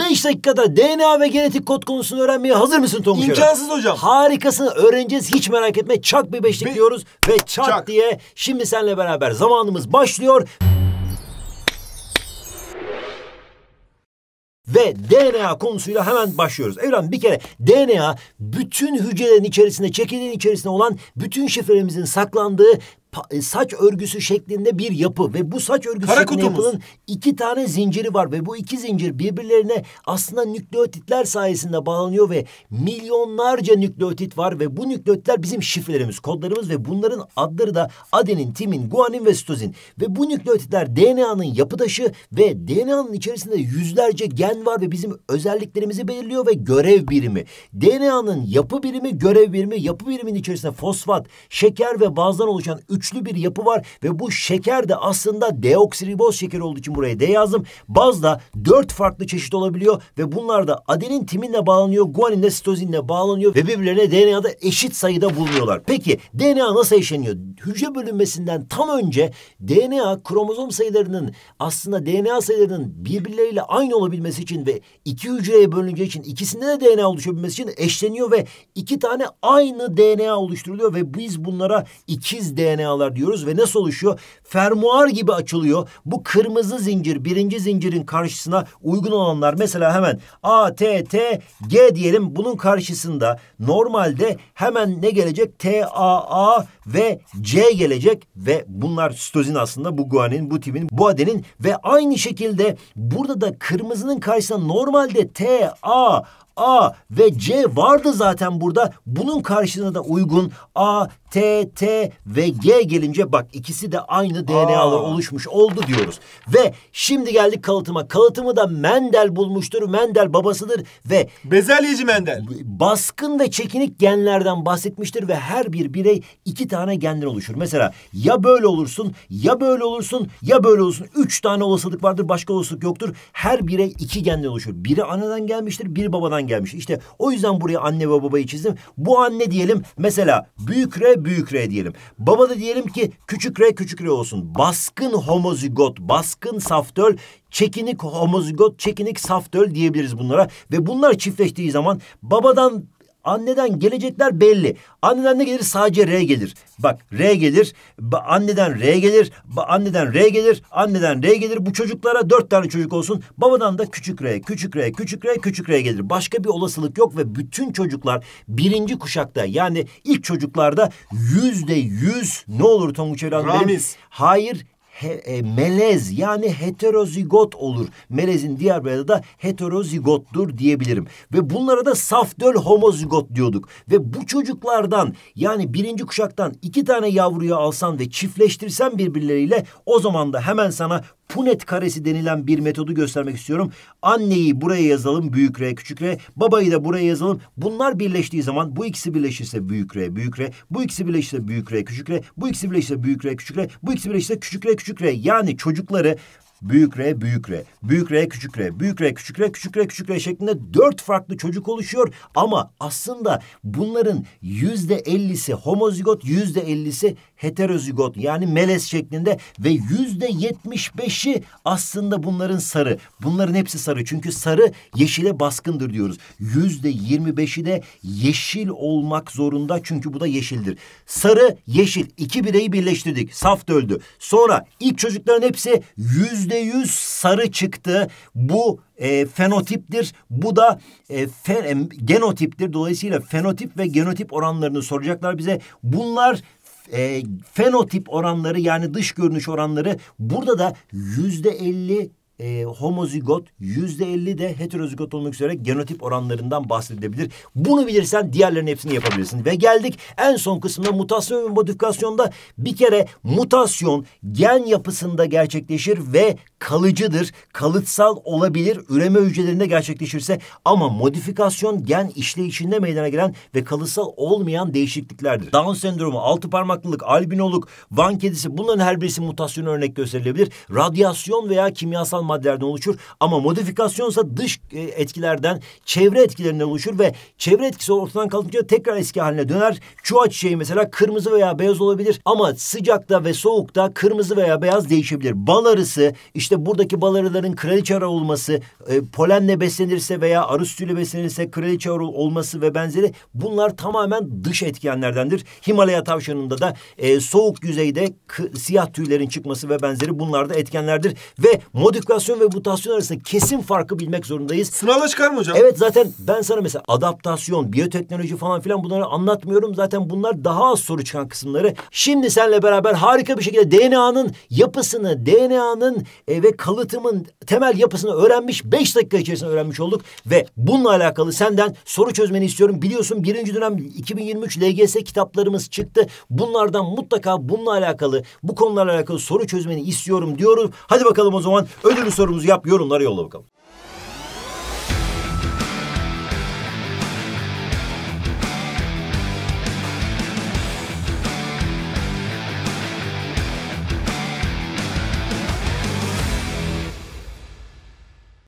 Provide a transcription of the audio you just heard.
Beş dakikada DNA ve genetik kod konusunu öğrenmeye hazır mısın Tonguç İmkansız hocam. Harikasını öğreneceğiz hiç merak etme. Çak bir beşlik Be diyoruz ve çak, çak diye şimdi seninle beraber zamanımız başlıyor. Ve DNA konusuyla hemen başlıyoruz. Evren bir kere DNA bütün hücrelerin içerisinde, çekirdeğin içerisinde olan bütün şifrelerimizin saklandığı e, saç örgüsü şeklinde bir yapı ve bu saç örgüsü şeklinde yapının iki tane zinciri var ve bu iki zincir birbirlerine aslında nükleotitler sayesinde bağlanıyor ve milyonlarca nükleotit var ve bu nükleotitler bizim şifrelerimiz, kodlarımız ve bunların adları da adenin, timin, guanin ve sitozin ve bu nükleotitler DNA'nın yapı taşı ve DNA'nın içerisinde yüzlerce gen var ve bizim özelliklerimizi belirliyor ve görev birimi. DNA'nın yapı birimi, görev birimi, yapı biriminin içerisinde fosfat, şeker ve bazdan oluşan üç güçlü bir yapı var ve bu şeker de aslında deoksiriboz şekeri olduğu için buraya D yazdım. Bazda dört farklı çeşit olabiliyor ve bunlar da adenin timinle bağlanıyor, guaninle sitozinle bağlanıyor ve birbirlerine DNA'da eşit sayıda bulunuyorlar. Peki DNA nasıl eşleniyor? Hücre bölünmesinden tam önce DNA kromozom sayılarının aslında DNA sayılarının birbirleriyle aynı olabilmesi için ve iki hücreye bölünce için ikisinde de DNA oluşabilmesi için eşleniyor ve iki tane aynı DNA oluşturuluyor ve biz bunlara ikiz DNA binalar diyoruz ve nasıl oluşuyor? Fermuar gibi açılıyor. Bu kırmızı zincir birinci zincirin karşısına uygun olanlar mesela hemen A, T, T, G diyelim. Bunun karşısında normalde hemen ne gelecek? T, A, A ve C gelecek ve bunlar sitozin aslında bu guanin, bu timin, bu adenin ve aynı şekilde burada da kırmızının karşısına normalde T, A, A ve C vardı zaten burada. Bunun karşılığına da uygun A, T, T ve G gelince bak ikisi de aynı DNA'lar oluşmuş oldu diyoruz. Ve şimdi geldik kalıtıma. Kalıtımı da Mendel bulmuştur. Mendel babasıdır ve... Bezelyeci Mendel. Baskın ve çekinik genlerden bahsetmiştir ve her bir birey iki tane genden oluşur. Mesela ya böyle olursun, ya böyle olursun, ya böyle olursun. Üç tane olasılık vardır, başka olasılık yoktur. Her birey iki genden oluşur. Biri anadan gelmiştir, biri babadan oradan gelmiş. İşte o yüzden buraya anne ve babayı çizdim. Bu anne diyelim mesela büyük R büyük R diyelim. Baba da diyelim ki küçük R küçük R olsun. Baskın homozigot, baskın saftöl, çekinik homozigot, çekinik saftöl diyebiliriz bunlara. Ve bunlar çiftleştiği zaman babadan Anneden gelecekler belli. Anneden ne gelir? Sadece R gelir. Bak R gelir. Ba, anneden R gelir. Ba, anneden R gelir. Anneden R gelir. Bu çocuklara dört tane çocuk olsun. Babadan da küçük R, küçük R, küçük R, küçük R gelir. Başka bir olasılık yok ve bütün çocuklar birinci kuşakta yani ilk çocuklarda yüzde yüz ne olur Tonguç evladım? Ramiz. Hayır he, e, melez yani heterozigot olur. Melezin diğer bir adı da heterozigottur diyebilirim. Ve bunlara da safdöl homozigot diyorduk. Ve bu çocuklardan yani birinci kuşaktan iki tane yavruyu alsan ve çiftleştirsen birbirleriyle o zaman da hemen sana Punet karesi denilen bir metodu göstermek istiyorum. Anneyi buraya yazalım büyük R küçük R. Babayı da buraya yazalım. Bunlar birleştiği zaman bu ikisi birleşirse büyük R büyük R. Bu ikisi birleşirse büyük R küçük R. Bu ikisi birleşirse büyük R küçük R. Bu ikisi birleşirse küçük R küçük şükre yani çocukları Büyük R, büyük R, büyük R, küçük R, büyük R, küçük R, küçük R, küçük R şeklinde dört farklı çocuk oluşuyor. Ama aslında bunların yüzde ellisi homozigot, yüzde ellisi heterozigot yani melez şeklinde ve yüzde yetmiş beşi aslında bunların sarı. Bunların hepsi sarı çünkü sarı yeşile baskındır diyoruz. Yüzde yirmi beşi de yeşil olmak zorunda çünkü bu da yeşildir. Sarı, yeşil iki bireyi birleştirdik. saf döldü Sonra ilk çocukların hepsi yüzde yüzde yüz sarı çıktı. Bu e, fenotiptir. Bu da e, fe, e, genotiptir. Dolayısıyla fenotip ve genotip oranlarını soracaklar bize. Bunlar e, fenotip oranları yani dış görünüş oranları burada da yüzde elli e, homozigot elli de heterozigot olmak üzere genotip oranlarından bahsedebilir Bunu bilirsen diğerlerinin hepsini yapabilirsin. Ve geldik en son kısmına mutasyon ve modifikasyonda bir kere mutasyon gen yapısında gerçekleşir ve kalıcıdır, kalıtsal olabilir, üreme hücrelerinde gerçekleşirse ama modifikasyon gen işleyişinde meydana gelen ve kalıtsal olmayan değişikliklerdir. Down sendromu, altı parmaklılık, albinoluk, Van kedisi bunların her birisi mutasyon örnek gösterilebilir. Radyasyon veya kimyasal maddelerden oluşur ama modifikasyonsa dış e, etkilerden, çevre etkilerinden oluşur ve çevre etkisi ortadan kalkınca tekrar eski haline döner. Çuha çiçeği mesela kırmızı veya beyaz olabilir ama sıcakta ve soğukta kırmızı veya beyaz değişebilir. Bal arısı, işte işte buradaki balarıların kraliçe arı olması, e, polenle beslenirse veya arıstüyle beslenirse kraliçe arı olması ve benzeri bunlar tamamen dış etkenlerdendir. Himalaya tavşanında da e, soğuk yüzeyde siyah tüylerin çıkması ve benzeri bunlar da etkenlerdir. Ve modifikasyon ve mutasyon arasında kesin farkı bilmek zorundayız. Sınavla çıkar mı hocam? Evet zaten ben sana mesela adaptasyon, biyoteknoloji falan filan bunları anlatmıyorum. Zaten bunlar daha az soru çıkan kısımları. Şimdi senle beraber harika bir şekilde DNA'nın yapısını, DNA'nın e, ve kalıtımın temel yapısını öğrenmiş, beş dakika içerisinde öğrenmiş olduk. Ve bununla alakalı senden soru çözmeni istiyorum. Biliyorsun birinci dönem 2023 LGS kitaplarımız çıktı. Bunlardan mutlaka bununla alakalı, bu konularla alakalı soru çözmeni istiyorum diyoruz. Hadi bakalım o zaman ödülü sorumuzu yap, yorumlara yolla bakalım.